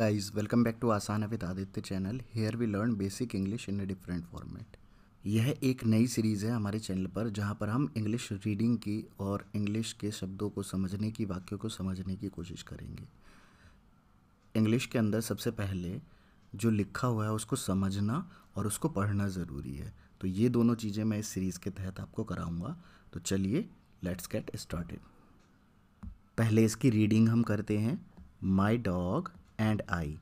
Guys, welcome back to Asana with Aditya channel. Here we learn basic English in a different format. यह एक नई series है हमारे channel पर जहाँ पर हम इंग्लिश रीडिंग की और इंग्लिश के शब्दों को समझने की वाक्यों को समझने की कोशिश करेंगे इंग्लिश के अंदर सबसे पहले जो लिखा हुआ है उसको समझना और उसको पढ़ना ज़रूरी है तो ये दोनों चीज़ें मैं इस सीरीज़ के तहत आपको कराऊंगा तो चलिए लेट्स गेट स्टार्टेड पहले इसकी रीडिंग हम करते हैं my dog and I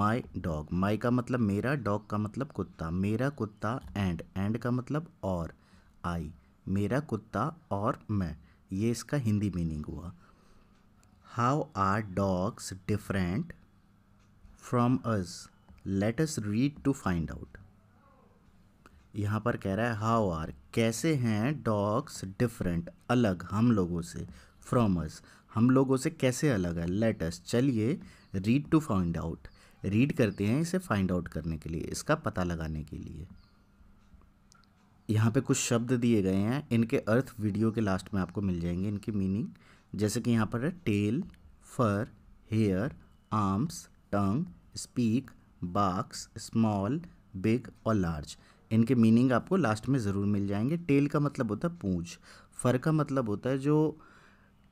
my dog my का मतलब मेरा डॉग का मतलब कुत्ता मेरा कुत्ता एंड एंड का मतलब और आई मेरा कुत्ता और मैं ये इसका हिंदी मीनिंग हुआ how are dogs different from us let us read to find out यहाँ पर कह रहा है हाउ आर कैसे हैं डॉग्स डिफरेंट अलग हम लोगों से फ्रॉम अस हम लोगों से कैसे अलग है लेटस चलिए read to find out read करते हैं इसे फाइंड आउट करने के लिए इसका पता लगाने के लिए यहाँ पे कुछ शब्द दिए गए हैं इनके अर्थ वीडियो के लास्ट में आपको मिल जाएंगे इनकी मीनिंग जैसे कि यहाँ पर है tail fur hair arms tongue speak barks small big और लार्ज इनके मीनिंग आपको लास्ट में ज़रूर मिल जाएंगे टेल का मतलब होता है पूँछ फर का मतलब होता है जो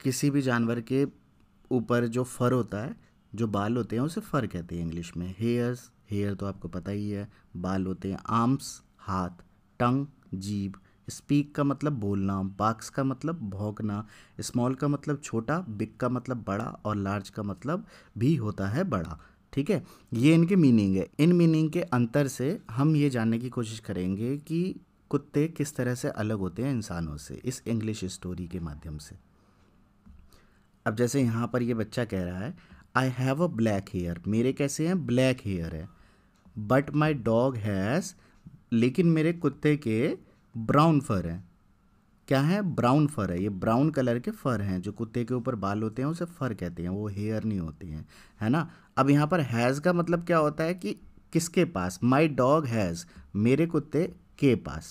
किसी भी जानवर के ऊपर जो फर होता है जो बाल होते हैं उसे फर कहते हैं इंग्लिश में हेयर्स हेयर तो आपको पता ही है बाल होते हैं आर्म्स हाथ टंग जीभ स्पीक का मतलब बोलना बाक्स का मतलब भोंकना स्मॉल का मतलब छोटा बिग का मतलब बड़ा और लार्ज का मतलब भी होता है बड़ा ठीक है ये इनके मीनिंग है इन मीनिंग के अंतर से हम ये जानने की कोशिश करेंगे कि कुत्ते किस तरह से अलग होते हैं इंसानों से इस इंग्लिश स्टोरी के माध्यम से अब जैसे यहाँ पर ये बच्चा कह रहा है I have a black hair मेरे कैसे हैं ब्लैक हेयर है बट माई डॉग हैज़ लेकिन मेरे कुत्ते के ब्राउन फर हैं क्या है ब्राउन फर है ये ब्राउन कलर के फर हैं जो कुत्ते के ऊपर बाल होते हैं उसे फर कहते हैं वो हेयर नहीं होते हैं है ना अब यहाँ पर हैज़ का मतलब क्या होता है कि किसके पास माई डॉग हैज़ मेरे कुत्ते के पास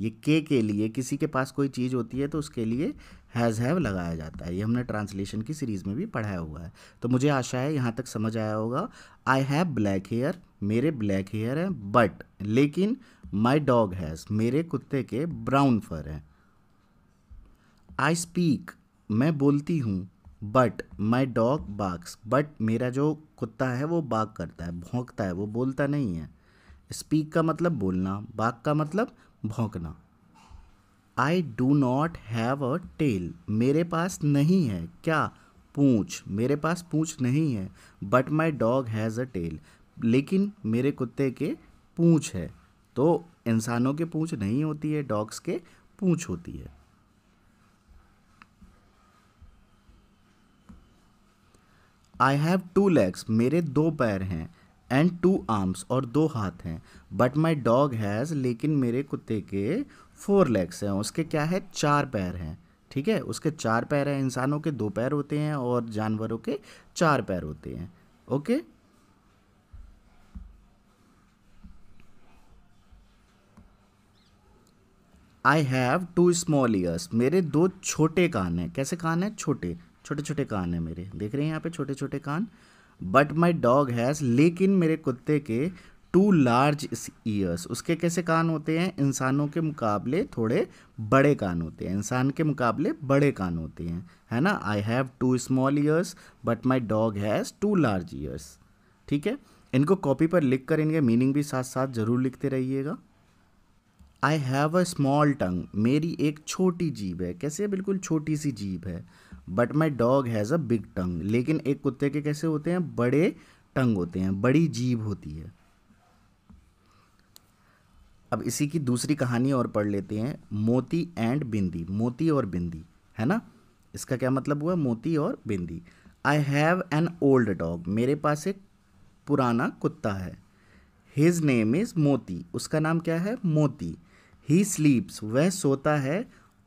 ये के के लिए किसी के पास कोई चीज़ होती है तो उसके लिए हैज़ हैव लगाया जाता है ये हमने ट्रांसलेशन की सीरीज़ में भी पढ़ाया हुआ है तो मुझे आशा है यहाँ तक समझ आया होगा आई हैव ब्लैक हेयर मेरे ब्लैक हेयर हैं बट लेकिन माई डॉग हैज़ मेरे कुत्ते के ब्राउन फर हैं आई स्पीक मैं बोलती हूँ but my dog barks but मेरा जो कुत्ता है वो बाग करता है भोंकता है वो बोलता नहीं है स्पीक का मतलब बोलना बाक का मतलब भौंकना I do not have a tail मेरे पास नहीं है क्या पूँछ मेरे पास पूछ नहीं है but my dog has a tail लेकिन मेरे कुत्ते के पूछ है तो इंसानों के पूछ नहीं होती है डॉग्स के पूछ होती है आई हैव टू लेग्स मेरे दो पैर हैं एंड टू आर्म्स और दो हाथ हैं बट माई डॉग हैज़ लेकिन मेरे कुत्ते के फोर लेग्स हैं उसके क्या है चार पैर हैं ठीक है उसके चार पैर हैं इंसानों के दो पैर होते हैं और जानवरों के चार पैर होते हैं okay I have two small ears मेरे दो छोटे कान हैं कैसे कान हैं छोटे छोटे छोटे कान हैं मेरे देख रहे हैं यहाँ पे छोटे छोटे कान बट माई डॉग हैज़ लेकिन मेरे कुत्ते के टू लार्ज ईयर्स उसके कैसे कान होते हैं इंसानों के मुकाबले थोड़े बड़े कान होते हैं इंसान के मुकाबले बड़े कान होते हैं है ना I have two small ears but my dog has two large ears ठीक है इनको कॉपी पर लिख कर इनके मीनिंग भी साथ साथ ज़रूर लिखते रहिएगा आई हैव अ स्मॉल टंग मेरी एक छोटी जीभ है कैसे बिल्कुल छोटी सी जीभ है but my dog has a big tongue लेकिन एक कुत्ते के कैसे होते हैं बड़े टंग होते हैं बड़ी जीभ होती है अब इसी की दूसरी कहानी और पढ़ लेते हैं मोती एंड बिंदी मोती और बिंदी है ना इसका क्या मतलब हुआ मोती और Bindi I have an old dog मेरे पास एक पुराना कुत्ता है हिज नेम इज़ मोती उसका नाम क्या है मोती ही स्लीप्स वह सोता है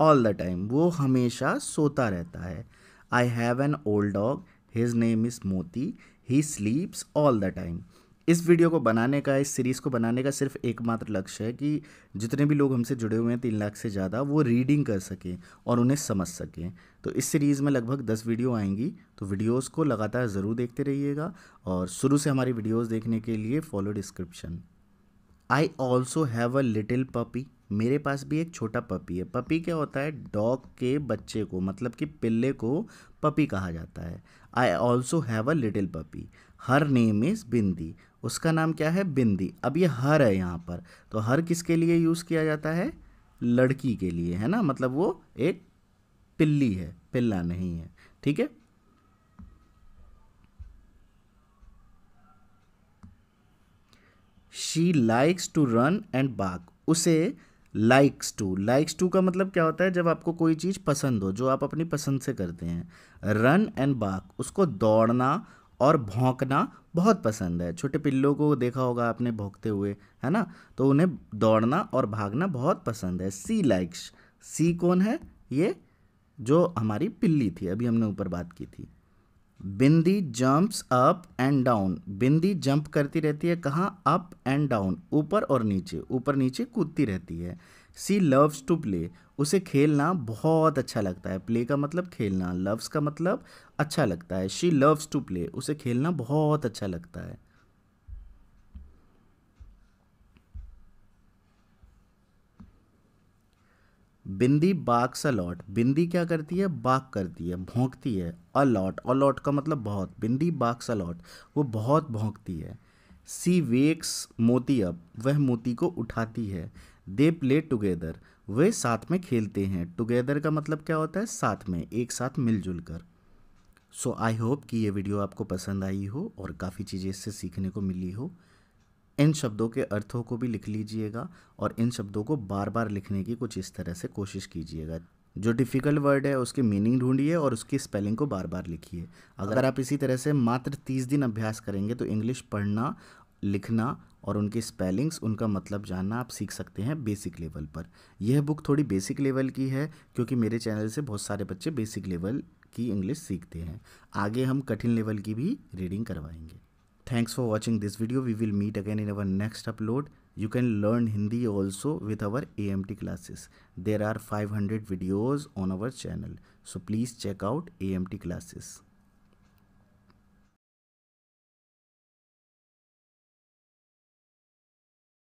ऑल द टाइम वो हमेशा सोता रहता है I have an old dog his name is Moti he sleeps all the time इस वीडियो को बनाने का इस सीरीज़ को बनाने का सिर्फ एकमात्र लक्ष्य है कि जितने भी लोग हमसे जुड़े हुए हैं तीन लाख से ज़्यादा वो रीडिंग कर सकें और उन्हें समझ सकें तो इस सीरीज़ में लगभग दस वीडियो आएंगी तो वीडियोस को लगातार ज़रूर देखते रहिएगा और शुरू से हमारी वीडियोस देखने के लिए follow description I also have a little puppy मेरे पास भी एक छोटा पपी है पपी क्या होता है डॉग के बच्चे को मतलब कि पिल्ले को पपी कहा जाता है I also have a little puppy her name is Bindi उसका नाम क्या है बिंदी अब ये हर है यहाँ पर तो हर किसके लिए यूज़ किया जाता है लड़की के लिए है ना मतलब वो एक पिल्ली है पिल्ला नहीं है ठीक है she likes to run and bark उसे लाइक्स टू लाइक्स टू का मतलब क्या होता है जब आपको कोई चीज़ पसंद हो जो आप अपनी पसंद से करते हैं रन एंड बाक उसको दौड़ना और भौंकना बहुत पसंद है छोटे पिल्लों को देखा होगा आपने भौंकते हुए है ना तो उन्हें दौड़ना और भागना बहुत पसंद है सी लाइक्स सी कौन है ये जो हमारी पिल्ली थी अभी हमने ऊपर बात की थी Bindi jumps up and down Bindi jump करती रहती है कहाँ अप एंड डाउन ऊपर और नीचे ऊपर नीचे कूदती रहती है सी लव्स टू प्ले उसे खेलना बहुत अच्छा लगता है प्ले का मतलब खेलना लव्स का मतलब अच्छा लगता है शी लव्स टू प्ले उसे खेलना बहुत अच्छा लगता है बिंदी से लौट बिंदी क्या करती है बाग करती है भोंकती है अलॉट अलॉट का मतलब बहुत बिंदी से लौट वो बहुत भोंकती है सी वेक्स मोती अप वह मोती को उठाती है दे प्ले टुगेदर वे साथ में खेलते हैं टुगेदर का मतलब क्या होता है साथ में एक साथ मिलजुल कर सो आई होप कि ये वीडियो आपको पसंद आई हो और काफ़ी चीज़ें इससे सीखने को मिली हो इन शब्दों के अर्थों को भी लिख लीजिएगा और इन शब्दों को बार बार लिखने की कुछ इस तरह से कोशिश कीजिएगा जो डिफ़िकल्ट वर्ड है उसकी मीनिंग ढूंढिए और उसकी स्पेलिंग को बार बार लिखिए अगर आप इसी तरह से मात्र तीस दिन अभ्यास करेंगे तो इंग्लिश पढ़ना लिखना और उनकी स्पेलिंग्स उनका मतलब जानना आप सीख सकते हैं बेसिक लेवल पर यह बुक थोड़ी बेसिक लेवल की है क्योंकि मेरे चैनल से बहुत सारे बच्चे बेसिक लेवल की इंग्लिश सीखते हैं आगे हम कठिन लेवल की भी रीडिंग करवाएंगे Thanks for watching this video. We will meet again in our next upload. You can learn Hindi also with our AMT classes. There are 500 videos on our channel. So please check out AMT classes.